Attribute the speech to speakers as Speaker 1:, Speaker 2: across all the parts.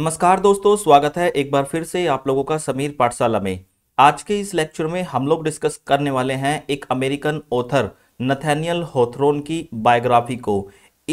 Speaker 1: नमस्कार दोस्तों स्वागत है एक बार फिर से आप लोगों का समीर पाठशाला में आज के इस लेक्चर में हम लोग डिस्कस करने वाले हैं एक अमेरिकन ऑथर नथैनियल होथरोन की बायोग्राफी को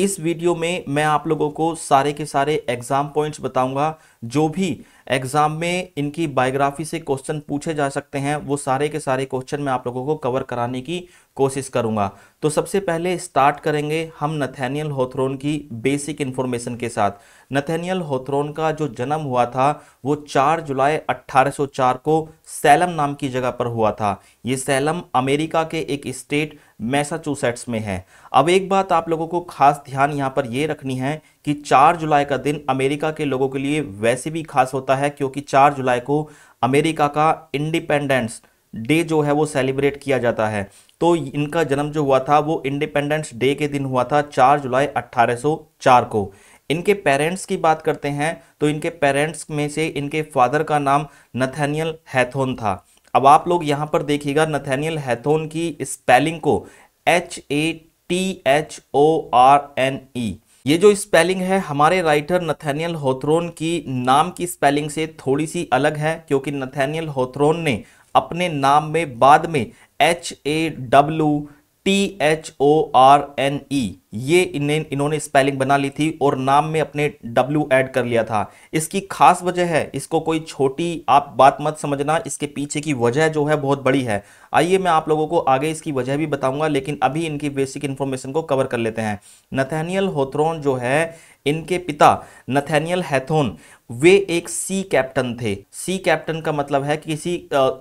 Speaker 1: इस वीडियो में मैं आप लोगों को सारे के सारे एग्जाम पॉइंट्स बताऊंगा जो भी एग्जाम में इनकी बायोग्राफी से क्वेश्चन पूछे जा सकते हैं वो सारे के सारे क्वेश्चन मैं आप लोगों को कवर कराने की कोशिश करूंगा तो सबसे पहले स्टार्ट करेंगे हम नथैनियल होथ्रोन की बेसिक इन्फॉर्मेशन के साथ नथैनियल होथ्रोन का जो जन्म हुआ था वो 4 जुलाई 1804 को सैलम नाम की जगह पर हुआ था ये सैलम अमेरिका के एक स्टेट मैसाचुसेट्स में है अब एक बात आप लोगों को खास ध्यान यहाँ पर ये रखनी है कि 4 जुलाई का दिन अमेरिका के लोगों के लिए वैसे भी खास होता है क्योंकि 4 जुलाई को अमेरिका का इंडिपेंडेंस डे जो है वो सेलिब्रेट किया जाता है तो इनका जन्म जो हुआ था वो इंडिपेंडेंस डे के दिन हुआ था 4 जुलाई 1804 को इनके पेरेंट्स की बात करते हैं तो इनके पेरेंट्स में से इनके फादर का नाम नथैनियल हैथोन था अब आप लोग यहाँ पर देखिएगा नथैनियल हैथोन की स्पेलिंग को H A T H O R N E ये जो स्पेलिंग है हमारे राइटर नथैनियल होथ्रोन की नाम की स्पेलिंग से थोड़ी सी अलग है क्योंकि नथैनियल होथ्रोन ने अपने नाम में बाद में H A W T H O R N E ये इन्हें इन्होंने स्पेलिंग बना ली थी और नाम में अपने डब्ल्यू ऐड कर लिया था इसकी खास वजह है इसको कोई छोटी आप बात मत समझना इसके पीछे की वजह जो है बहुत बड़ी है आइए मैं आप लोगों को आगे इसकी वजह भी बताऊंगा लेकिन अभी इनकी बेसिक इन्फॉर्मेशन को कवर कर लेते हैं नथैनियल होथ्रोन जो है इनके पिता नथैनियल हैथोन वे एक सी कैप्टन थे सी कैप्टन का मतलब है कि किसी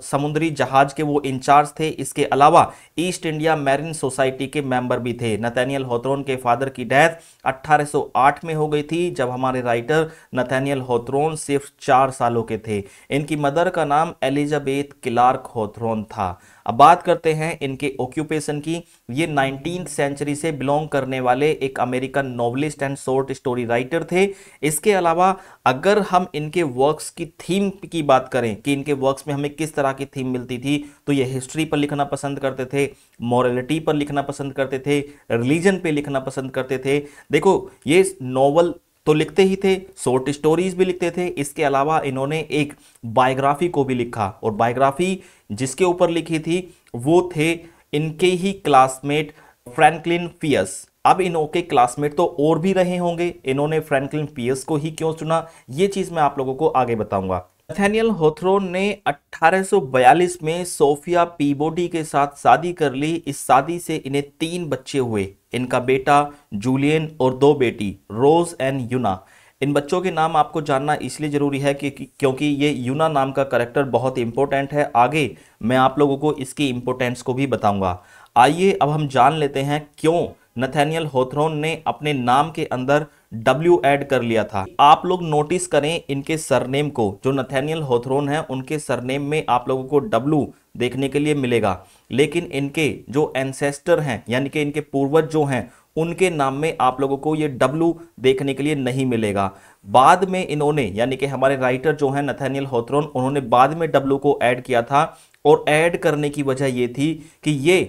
Speaker 1: समुद्री जहाज के वो इंचार्ज थे इसके अलावा ईस्ट इंडिया मैरिन सोसाइटी के मेंबर भी थे नथैनियल होथ्रोन के फादर की डेथ 1808 में हो गई थी जब हमारे राइटर नथैनियल होथ्रोन सिर्फ चार सालों के थे इनकी मदर का नाम एलिजाबेथ क्लार्क होथ्रोन था अब बात करते हैं इनके ऑक्यूपेशन की ये नाइनटीन सेंचुरी से बिलोंग करने वाले एक American novelist and short story writer थे इसके अलावा अगर हम इनके वर्क्स की थीम की बात करें कि इनके वर्क्स में हमें किस तरह की थीम मिलती थी तो ये हिस्ट्री पर लिखना पसंद करते थे मॉरलिटी पर लिखना पसंद करते थे रिलीजन पे लिखना पसंद करते थे देखो ये नॉवल तो लिखते ही थे शॉर्ट स्टोरीज भी लिखते थे इसके अलावा इन्होंने एक बायोग्राफी को भी लिखा और बायोग्राफी जिसके ऊपर लिखी थी वो थे इनके ही क्लासमेट फ्रैंकलिन फियस अब के क्लासमेट तो और भी रहे होंगे इन्होंने फ्रैंकलिन पियर्स को ही क्यों चुना ये चीज़ मैं आप लोगों को आगे बताऊंगा नथैनियल होथ्रोन ने 1842 में सोफिया पीबोडी के साथ शादी कर ली इस शादी से इन्हें तीन बच्चे हुए इनका बेटा जूलियन और दो बेटी रोज एंड यूना इन बच्चों के नाम आपको जानना इसलिए ज़रूरी है कि क्योंकि ये यूना नाम का करेक्टर बहुत इंपॉर्टेंट है आगे मैं आप लोगों को इसकी इम्पोर्टेंस को भी बताऊंगा आइए अब हम जान लेते हैं क्यों नथैनियल होथ्रोन ने अपने नाम के अंदर डब्ल्यू ऐड कर लिया था आप लोग नोटिस करें इनके सरनेम को जो नथैनियल होथ्रोन है उनके सरनेम में आप लोगों को डब्ल्यू देखने के लिए मिलेगा लेकिन इनके जो एनसेस्टर हैं यानी कि इनके पूर्वज जो हैं उनके नाम में आप लोगों को ये डब्लू देखने के लिए नहीं मिलेगा बाद में इन्होंने यानी कि हमारे राइटर जो हैं नथेनियल होथ्रोन उन्होंने बाद में डब्लू को ऐड किया था और ऐड करने की वजह ये थी कि ये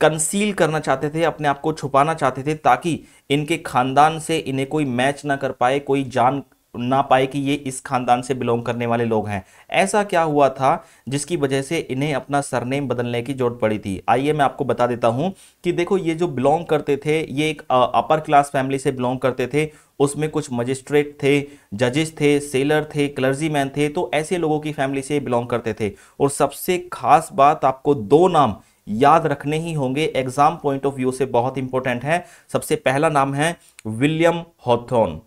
Speaker 1: कंसील करना चाहते थे अपने आप को छुपाना चाहते थे ताकि इनके खानदान से इन्हें कोई मैच ना कर पाए कोई जान ना पाए कि ये इस खानदान से बिलोंग करने वाले लोग हैं ऐसा क्या हुआ था जिसकी वजह से इन्हें अपना सरनेम बदलने की जरूरत पड़ी थी आइए मैं आपको बता देता हूँ कि देखो ये जो बिलोंग करते थे ये एक अपर क्लास फैमिली से बिलोंग करते थे उसमें कुछ मजिस्ट्रेट थे जजेस थे सेलर थे क्लर्जीमैन थे तो ऐसे लोगों की फैमिली से बिलोंग करते थे और सबसे खास बात आपको दो नाम याद रखने ही होंगे एग्जाम पॉइंट ऑफ व्यू से बहुत इंपॉर्टेंट है सबसे पहला नाम है विलियम हॉथोन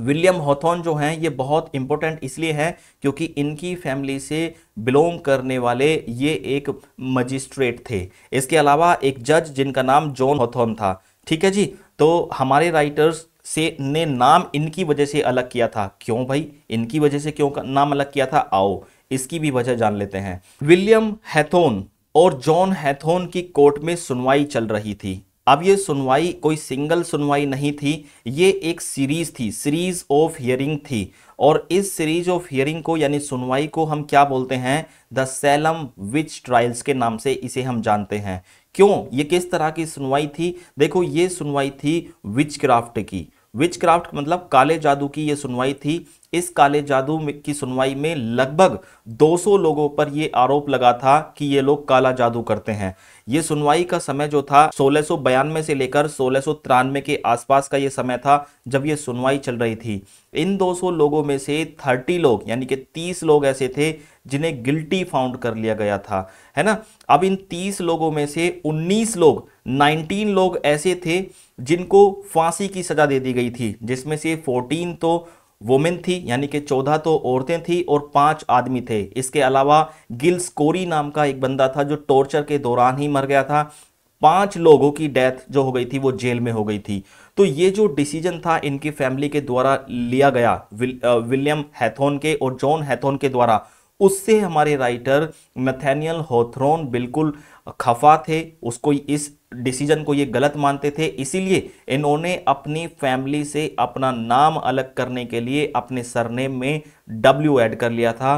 Speaker 1: विलियम हॉथोन जो हैं ये बहुत इंपॉर्टेंट इसलिए हैं क्योंकि इनकी फैमिली से बिलोंग करने वाले ये एक मजिस्ट्रेट थे इसके अलावा एक जज जिनका नाम जॉन हॉथोन था ठीक है जी तो हमारे राइटर्स से ने नाम इनकी वजह से अलग किया था क्यों भाई इनकी वजह से क्यों नाम अलग किया था आओ इसकी भी वजह जान लेते हैं विलियम हैथोन और जॉन हैथोन की कोर्ट में सुनवाई चल रही थी अब ये सुनवाई कोई सिंगल सुनवाई नहीं थी ये एक सीरीज थी सीरीज ऑफ हियरिंग थी और इस सीरीज ऑफ हियरिंग को यानी सुनवाई को हम क्या बोलते हैं द सेलम विच ट्रायल्स के नाम से इसे हम जानते हैं क्यों ये किस तरह की सुनवाई थी देखो ये सुनवाई थी विच क्राफ्ट की विच क्राफ्ट मतलब काले जादू की ये सुनवाई थी इस काले जादू की सुनवाई में लगभग 200 लोगों पर यह आरोप लगा था कि ये लोग काला जादू करते हैं ये सुनवाई का समय जो था सोलह से लेकर सोलह के आसपास का ये समय था जब ये सुनवाई चल रही थी इन 200 लोगों में से 30 लोग यानी कि 30 लोग ऐसे थे जिन्हें गिल्टी फाउंड कर लिया गया था है ना अब इन 30 लोगों में से 19 लोग 19 लोग ऐसे थे जिनको फांसी की सज़ा दे दी गई थी जिसमें से 14 तो वोमेन थी यानी कि चौदह तो औरतें थी और पांच आदमी थे इसके अलावा गिल्स कोरी नाम का एक बंदा था जो टॉर्चर के दौरान ही मर गया था पांच लोगों की डेथ जो हो गई थी वो जेल में हो गई थी तो ये जो डिसीजन था इनकी फैमिली के द्वारा लिया गया विल, विलियम हैथोन के और जॉन हैथोन के द्वारा उससे हमारे राइटर नथैनियल होथ्रोन बिल्कुल खफा थे उसको इस डिसीजन को ये गलत मानते थे इसीलिए इन्होंने अपनी फैमिली से अपना नाम अलग करने के लिए अपने सरनेम में डब्ल्यू ऐड कर लिया था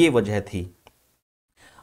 Speaker 1: ये वजह थी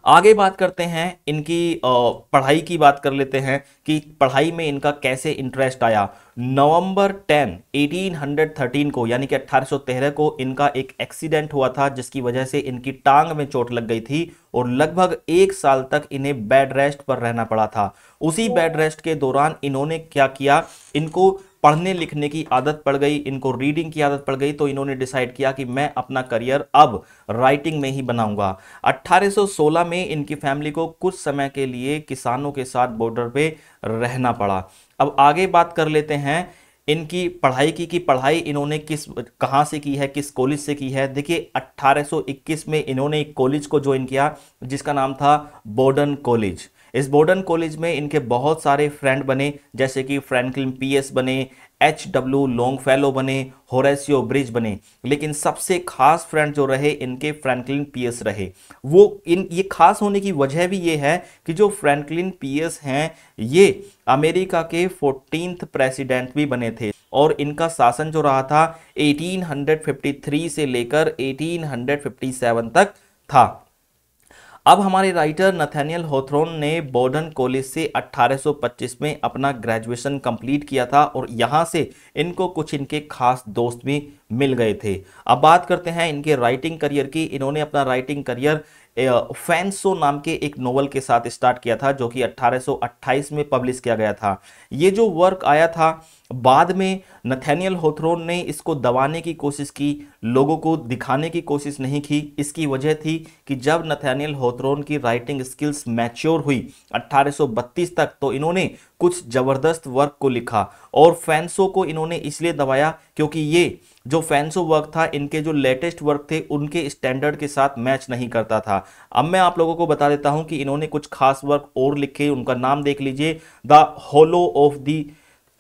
Speaker 1: आगे बात करते हैं इनकी पढ़ाई की बात कर लेते हैं कि पढ़ाई में इनका कैसे इंटरेस्ट आया नवंबर 10 1813 को यानी कि 1813 को इनका एक एक्सीडेंट हुआ था जिसकी वजह से इनकी टांग में चोट लग गई थी और लगभग एक साल तक इन्हें बेड रेस्ट पर रहना पड़ा था उसी बेड रेस्ट के दौरान इन्होंने क्या किया इनको पढ़ने लिखने की आदत पड़ गई इनको रीडिंग की आदत पड़ गई तो इन्होंने डिसाइड किया कि मैं अपना करियर अब राइटिंग में ही बनाऊंगा 1816 में इनकी फैमिली को कुछ समय के लिए किसानों के साथ बॉर्डर पे रहना पड़ा अब आगे बात कर लेते हैं इनकी पढ़ाई की कि पढ़ाई इन्होंने किस कहाँ से की है किस कॉलेज से की है देखिए 1821 में इन्होंने एक कॉलेज को ज्वाइन किया जिसका नाम था बोर्डन कॉलेज इस बोर्डन कॉलेज में इनके बहुत सारे फ्रेंड बने जैसे कि फ्रैंकलिन पीएस बने एच डब्ल्यू लॉन्ग फेलो बने होरेसियो ब्रिज बने लेकिन सबसे खास फ्रेंड जो रहे इनके फ्रैंकलिन पीएस रहे वो इन ये खास होने की वजह भी ये है कि जो फ्रैंकलिन पीएस हैं ये अमेरिका के फोर्टीन प्रेसिडेंट भी बने थे और इनका शासन जो रहा था 1853 से लेकर 1857 तक था अब हमारे राइटर नथेनियल होथ्रोन ने बोर्डन कॉलेज से 1825 में अपना ग्रेजुएशन कंप्लीट किया था और यहाँ से इनको कुछ इनके खास दोस्त भी मिल गए थे अब बात करते हैं इनके राइटिंग करियर की इन्होंने अपना राइटिंग करियर फैंसो नाम के एक नोवल के साथ स्टार्ट किया था जो कि 1828 में पब्लिश किया गया था ये जो वर्क आया था बाद में नथैनियल होथ्रोन ने इसको दबाने की कोशिश की लोगों को दिखाने की कोशिश नहीं की इसकी वजह थी कि जब नथैनियल होथ्रोन की राइटिंग स्किल्स मैच्योर हुई 1832 तक तो इन्होंने कुछ ज़बरदस्त वर्क को लिखा और फैंसो को इन्होंने इसलिए दबाया क्योंकि ये जो फैंसो वर्क था इनके जो लेटेस्ट वर्क थे उनके स्टैंडर्ड के साथ मैच नहीं करता था अब मैं आप लोगों को बता देता हूं कि इन्होंने कुछ खास वर्क और लिखे उनका नाम देख लीजिए the hollow of the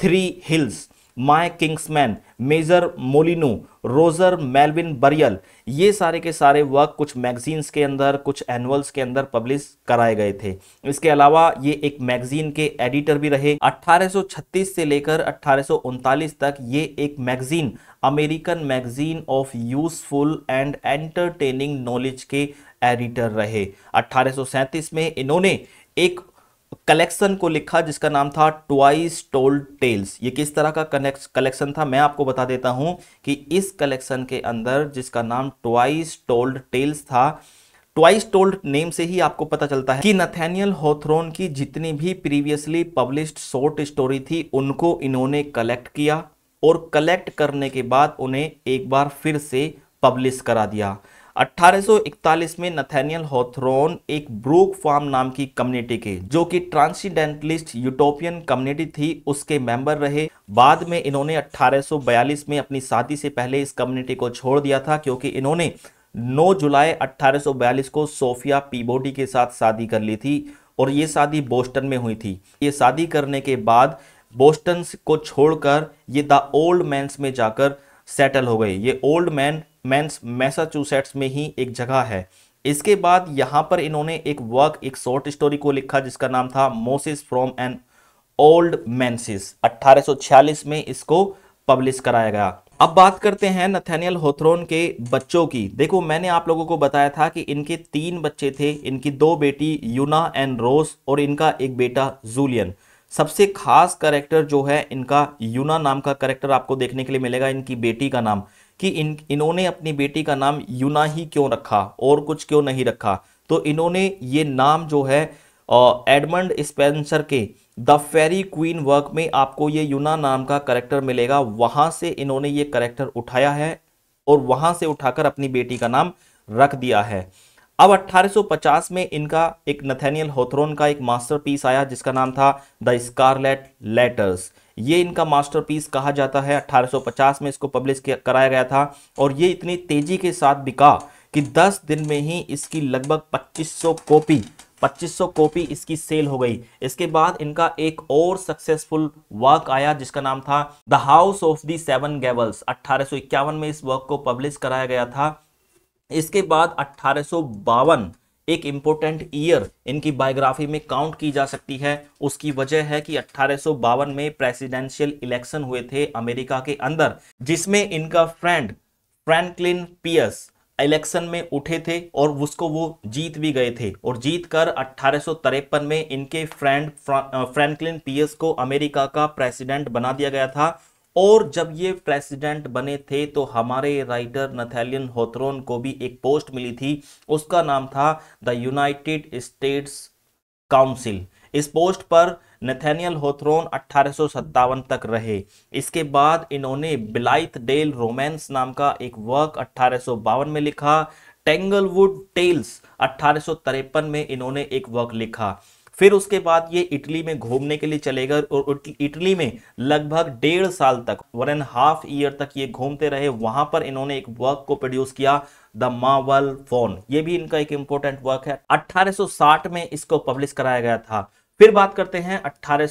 Speaker 1: three hills my kinsman major Molineux Roger Malvin burial ये सारे के सारे वर्क कुछ मैगजीन्स के अंदर कुछ एनुअल्स के अंदर पब्लिश कराए गए थे इसके अलावा ये एक मैगजीन के एडिटर भी रहे 1836 से लेकर अट्ठारह तक ये एक magazine American magazine of useful and entertaining knowledge के एडिटर रहे अट्ठारह में इन्होंने एक कलेक्शन को लिखा जिसका नाम था ट्वाइस टोल्ड टेल्स ये किस तरह का कलेक्शन था मैं आपको बता देता हूं कि इस कलेक्शन के अंदर जिसका नाम ट्वाइस टोल्ड टेल्स था ट्वाइस टोल्ड नेम से ही आपको पता चलता है कि नथेनियल होथ्रोन की जितनी भी प्रीवियसली पब्लिश्ड शॉर्ट स्टोरी थी उनको इन्होंने कलेक्ट किया और कलेक्ट करने के बाद उन्हें एक बार फिर से पब्लिश करा दिया 1841 में नथैनियल हॉथरोन एक ब्रूक फार्म नाम की कम्युनिटी के जो कि ट्रांसीडेंटलिस्ट यूटोपियन कम्युनिटी थी उसके मेंबर रहे बाद में इन्होंने 1842 में अपनी शादी से पहले इस कम्युनिटी को छोड़ दिया था क्योंकि इन्होंने 9 जुलाई 1842 को सोफिया पीबोडी के साथ शादी कर ली थी और ये शादी बोस्टन में हुई थी ये शादी करने के बाद बोस्टन को छोड़कर ये द ओल्ड मैंस में जाकर सेटल हो गए ये ओल्ड मैन मैंस मैसाचुसेट्स में ही एक जगह है इसके बाद यहाँ पर इन्होंने एक वर्क एक शॉर्ट स्टोरी को लिखा जिसका नाम था mosses from an old manse 1846 में इसको पब्लिश कराया गया अब बात करते हैं नथेनियल होथ्रोन के बच्चों की देखो मैंने आप लोगों को बताया था कि इनके तीन बच्चे थे इनकी दो बेटी यूना एंड रोस और इनका एक बेटा जूलियन सबसे खास करेक्टर जो है इनका यूना नाम का करेक्टर आपको देखने के लिए मिलेगा इनकी बेटी का नाम कि इन इन्होंने अपनी बेटी का नाम यूना ही क्यों रखा और कुछ क्यों नहीं रखा तो इन्होंने ये नाम जो है एडमंड स्पेंसर के द फेरी क्वीन वर्क में आपको ये यूना नाम का करेक्टर मिलेगा वहाँ से इन्होंने ये करेक्टर उठाया है और वहाँ से उठाकर अपनी बेटी का नाम रख दिया है अब 1850 में इनका एक नथेनियल होथ्रोन का एक मास्टरपीस आया जिसका नाम था द स्कारलेट लेटर्स ये इनका मास्टरपीस कहा जाता है 1850 में इसको पब्लिश कराया गया था और ये इतनी तेजी के साथ बिका कि 10 दिन में ही इसकी लगभग 2500 कॉपी 2500 कॉपी इसकी सेल हो गई इसके बाद इनका एक और सक्सेसफुल वर्क आया जिसका नाम था the house of the seven gables अट्ठारह में इस वर्क को पब्लिश कराया गया था इसके बाद अट्ठारह एक इम्पोर्टेंट ईयर इनकी बायोग्राफी में काउंट की जा सकती है उसकी वजह है कि अट्ठारह में प्रेसिडेंशियल इलेक्शन हुए थे अमेरिका के अंदर जिसमें इनका फ्रेंड फ्रैंकलिन पियर्स इलेक्शन में उठे थे और उसको वो जीत भी गए थे और जीत कर अट्ठारह में इनके फ्रेंड फ्रैंकलिन पियर्स को अमेरिका का प्रेसिडेंट बना दिया गया था और जब ये प्रेसिडेंट बने थे तो हमारे राइटर नथेलियन होथरोन को भी एक पोस्ट मिली थी उसका नाम था द यूनाइटेड स्टेट्स काउंसिल इस पोस्ट पर नथेनियल होथरोन अट्ठारह तक रहे इसके बाद इन्होंने बिलाइथ डेल रोमैंस नाम का एक वर्क अट्ठारह में लिखा टेंगलवुड टेल्स अट्ठारह में इन्होंने एक वर्क लिखा फिर उसके बाद ये इटली में घूमने के लिए चले गए और इटली में लगभग डेढ़ साल तक वन एंड हाफ ईयर तक ये घूमते रहे वहां पर इन्होंने एक वर्क को प्रोड्यूस किया द मावल फोन ये भी इनका एक इंपॉर्टेंट वर्क है 1860 में इसको पब्लिश कराया गया था फिर बात करते हैं अट्ठारह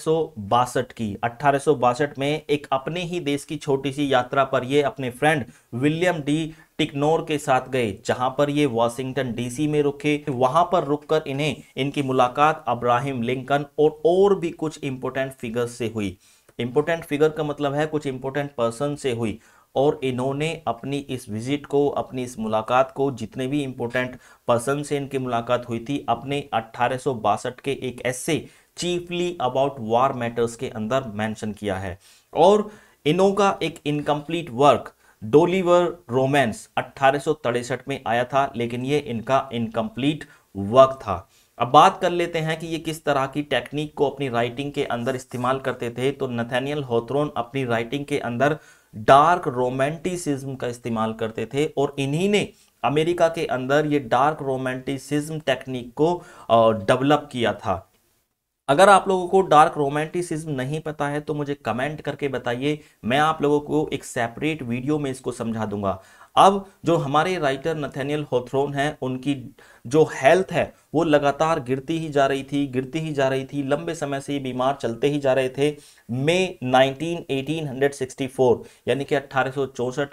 Speaker 1: की अट्ठारह में एक अपने ही देश की छोटी सी यात्रा पर ये अपने फ्रेंड विलियम डी टिकनोर के साथ गए जहां पर ये वाशिंगटन डीसी में रुके वहां पर रुककर इन्हें इनकी मुलाकात अब्राहिम लिंकन और और भी कुछ इंपोर्टेंट फिगर्स से हुई इंपोर्टेंट फिगर का मतलब है कुछ इंपोर्टेंट पर्सन से हुई और इन्होंने अपनी इस विजिट को अपनी इस मुलाकात को जितने भी इम्पोर्टेंट पर्सन से इनकी मुलाकात हुई थी अपने अट्ठारह के एक ऐसे चीफली अबाउट वार मैटर्स के अंदर मैंशन किया है और इनों का एक इनकम्प्लीट वर्क डोलीवर रोमैंस अट्ठारह में आया था लेकिन ये इनका इनकम्प्लीट वर्क था अब बात कर लेते हैं कि ये किस तरह की टेक्निक को अपनी राइटिंग के अंदर इस्तेमाल करते थे तो नथेनियल होथ्रोन अपनी राइटिंग के अंदर डार्क रोमांटिसिज्म का इस्तेमाल करते थे और इन्हीं ने अमेरिका के अंदर ये डार्क रोमांटिसिज्म टेक्निक को डेवलप किया था अगर आप लोगों को डार्क रोमांटिसिज्म नहीं पता है तो मुझे कमेंट करके बताइए मैं आप लोगों को एक सेपरेट वीडियो में इसको समझा दूंगा अब जो हमारे राइटर नथेनियल होथ्रोन हैं उनकी जो हेल्थ है वो लगातार गिरती ही जा रही थी गिरती ही जा रही थी लंबे समय से बीमार चलते ही जा रहे थे मे 19 1864 यानी कि अट्ठारह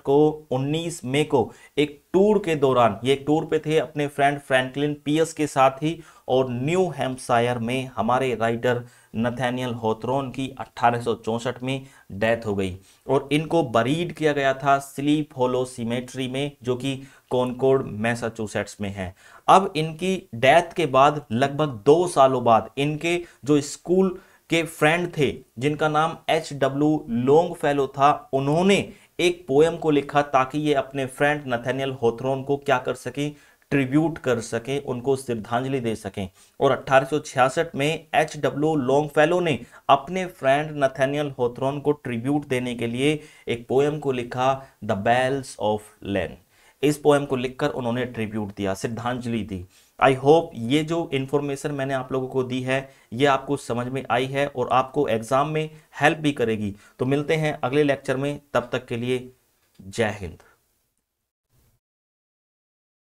Speaker 1: को 19 मई को एक टूर के दौरान ये एक टूर पे थे अपने फ्रेंड फ्रैंकलिन पीएस के साथ ही और न्यू हेम्पसायर में हमारे राइटर नथैनियल होथरोन की अट्ठारह में डेथ हो गई और इनको बरीड किया गया था स्लीप होलो सीमेट्री में जो कि कॉनकोर्ड मैसाचुसेट्स में है अब इनकी डेथ के बाद लगभग दो सालों बाद इनके जो स्कूल के फ्रेंड थे जिनका नाम एच डब्ल्यू लोंग फेलो था उन्होंने एक पोएम को लिखा ताकि ये अपने फ्रेंड नथेनियल होथरोन को क्या कर सकें ट्रिब्यूट कर सकें उनको श्रद्धांजलि दे सकें और 1866 में एच डब्ल्यू फेलो ने अपने फ्रेंड नथेनियल होथ्रोन को ट्रिब्यूट देने के लिए एक पोएम को लिखा द बेल्स ऑफ लैन इस पोएम को लिखकर उन्होंने ट्रिब्यूट दिया श्रद्धांजलि दी आई होप ये जो इन्फॉर्मेशन मैंने आप लोगों को दी है ये आपको समझ में आई है और आपको एग्ज़ाम में हेल्प भी करेगी तो मिलते हैं अगले लेक्चर में तब तक के लिए जय हिंद